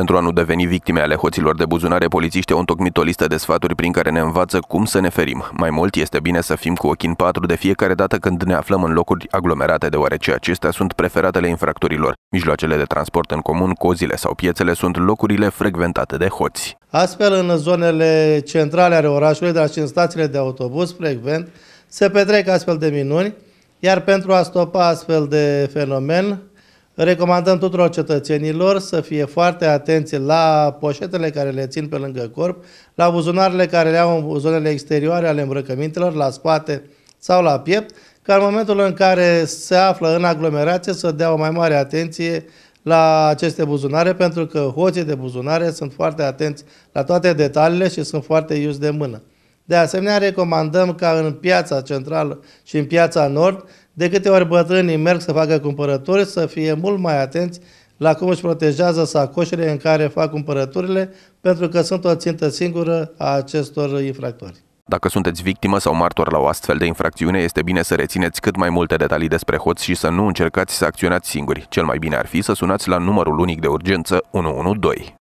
Pentru a nu deveni victime ale hoților de buzunare, polițiștii au întocmit o listă de sfaturi prin care ne învață cum să ne ferim. Mai mult, este bine să fim cu ochii în patru de fiecare dată când ne aflăm în locuri aglomerate, deoarece acestea sunt preferatele infractorilor. Mijloacele de transport în comun, cozile sau piețele sunt locurile frecventate de hoți. Astfel, în zonele centrale ale orașului, dar și în stațiile de autobuz, frecvent, se petrec astfel de minuni, iar pentru a stopa astfel de fenomen, Recomandăm tuturor cetățenilor să fie foarte atenți la poșetele care le țin pe lângă corp, la buzunarele care le au în zonele exterioare ale îmbrăcămintelor, la spate sau la piept, ca în momentul în care se află în aglomerație să dea o mai mare atenție la aceste buzunare, pentru că hoții de buzunare sunt foarte atenți la toate detaliile și sunt foarte iuți de mână. De asemenea, recomandăm ca în piața centrală și în piața nord, de câte ori bătrânii merg să facă cumpărături, să fie mult mai atenți la cum își protejează sacoșele în care fac cumpărăturile, pentru că sunt o țintă singură a acestor infractori. Dacă sunteți victimă sau martor la o astfel de infracțiune, este bine să rețineți cât mai multe detalii despre hoți și să nu încercați să acționați singuri. Cel mai bine ar fi să sunați la numărul unic de urgență 112.